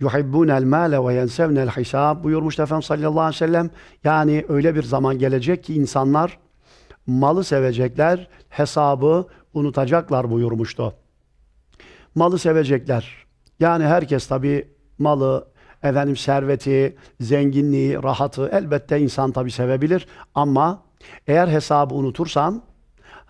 yuhibbunel mâle ve yensevnel hisab buyurmuş Efendimiz sallallahu aleyhi ve sellem. Yani öyle bir zaman gelecek ki insanlar malı sevecekler, hesabı unutacaklar buyurmuştu. Malı sevecekler. Yani herkes tabi malı, efendim serveti, zenginliği, rahatı elbette insan tabi sevebilir. Ama eğer hesabı unutursan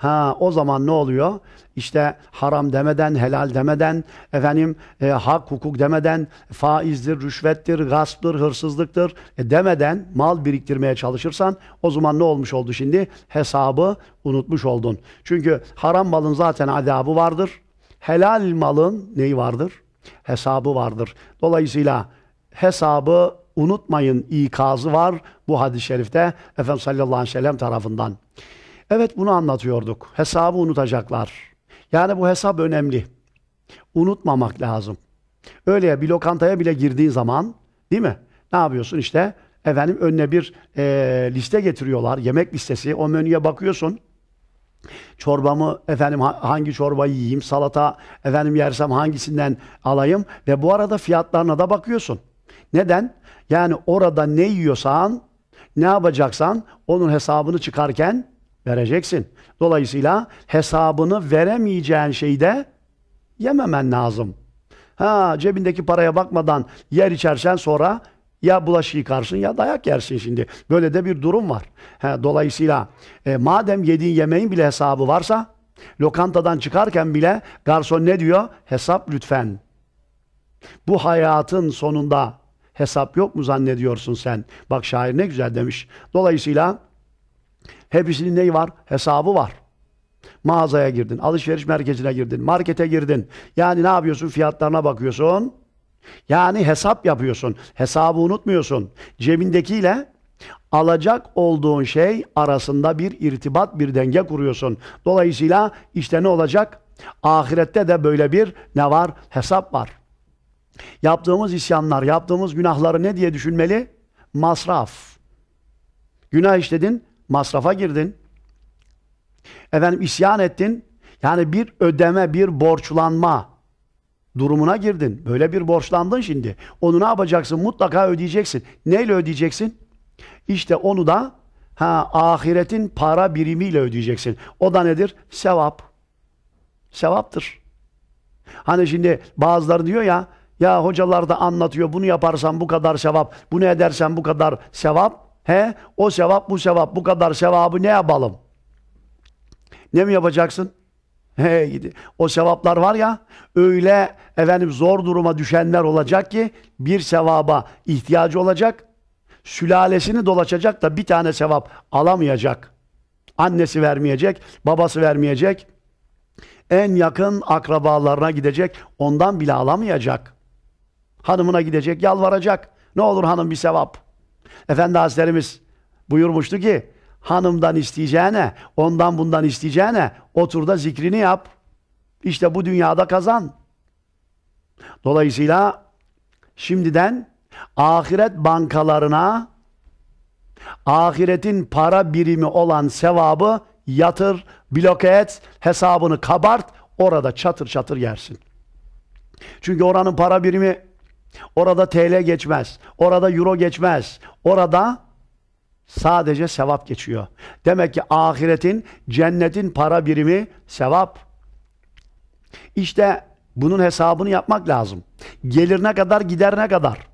Ha o zaman ne oluyor? İşte haram demeden, helal demeden, efendim e, hak hukuk demeden, faizdir, rüşvettir, gasptır, hırsızlıktır e, demeden mal biriktirmeye çalışırsan o zaman ne olmuş oldu şimdi? Hesabı unutmuş oldun. Çünkü haram malın zaten adabı vardır. Helal malın neyi vardır? Hesabı vardır. Dolayısıyla hesabı unutmayın ikazı var bu hadis-i şerifte Efendimiz sallallahu aleyhi ve sellem tarafından. Evet bunu anlatıyorduk. Hesabı unutacaklar. Yani bu hesap önemli. Unutmamak lazım. Öyle ya bir lokantaya bile girdiğin zaman değil mi? Ne yapıyorsun işte? Efendim önüne bir e, liste getiriyorlar. Yemek listesi. O menüye bakıyorsun. Çorbamı efendim hangi çorbayı yiyeyim, salata efendim yersem hangisinden alayım ve bu arada fiyatlarına da bakıyorsun. Neden? Yani orada ne yiyorsan, ne yapacaksan onun hesabını çıkarken Vereceksin. Dolayısıyla hesabını veremeyeceğin şeyde yememen lazım. Ha cebindeki paraya bakmadan yer içersen sonra ya bulaşık yıkarsın ya dayak yersin şimdi. Böyle de bir durum var. Ha, dolayısıyla e, madem yediğin yemeğin bile hesabı varsa lokantadan çıkarken bile garson ne diyor? Hesap lütfen. Bu hayatın sonunda hesap yok mu zannediyorsun sen? Bak şair ne güzel demiş. Dolayısıyla Hepsinin neyi var? Hesabı var. Mağazaya girdin, alışveriş merkezine girdin, markete girdin. Yani ne yapıyorsun? Fiyatlarına bakıyorsun. Yani hesap yapıyorsun. Hesabı unutmuyorsun. Cebindekiyle alacak olduğun şey arasında bir irtibat, bir denge kuruyorsun. Dolayısıyla işte ne olacak? Ahirette de böyle bir ne var? Hesap var. Yaptığımız isyanlar, yaptığımız günahları ne diye düşünmeli? Masraf. Günah işledin, Masrafa girdin. Efendim isyan ettin. Yani bir ödeme, bir borçlanma durumuna girdin. Böyle bir borçlandın şimdi. Onu ne yapacaksın? Mutlaka ödeyeceksin. Neyle ödeyeceksin? İşte onu da ha, ahiretin para birimiyle ödeyeceksin. O da nedir? Sevap. Sevaptır. Hani şimdi bazıları diyor ya, ya hocalar da anlatıyor bunu yaparsan bu kadar sevap, bunu edersen bu kadar sevap. He? O sevap bu sevap bu kadar sevabı ne yapalım? Ne mi yapacaksın? He, gidi. O sevaplar var ya öyle efendim zor duruma düşenler olacak ki bir sevaba ihtiyacı olacak. Sülalesini dolaşacak da bir tane sevap alamayacak. Annesi vermeyecek, babası vermeyecek. En yakın akrabalarına gidecek, ondan bile alamayacak. Hanımına gidecek, yalvaracak. Ne olur hanım bir sevap. Efendi Hazretlerimiz buyurmuştu ki hanımdan isteyeceğine, ondan bundan isteyeceğine otur da zikrini yap. İşte bu dünyada kazan. Dolayısıyla şimdiden ahiret bankalarına ahiretin para birimi olan sevabı yatır, bloke et, hesabını kabart, orada çatır çatır yersin. Çünkü oranın para birimi Orada TL geçmez. Orada Euro geçmez. Orada sadece sevap geçiyor. Demek ki ahiretin, cennetin para birimi sevap. İşte bunun hesabını yapmak lazım. Gelir ne kadar, gider ne kadar.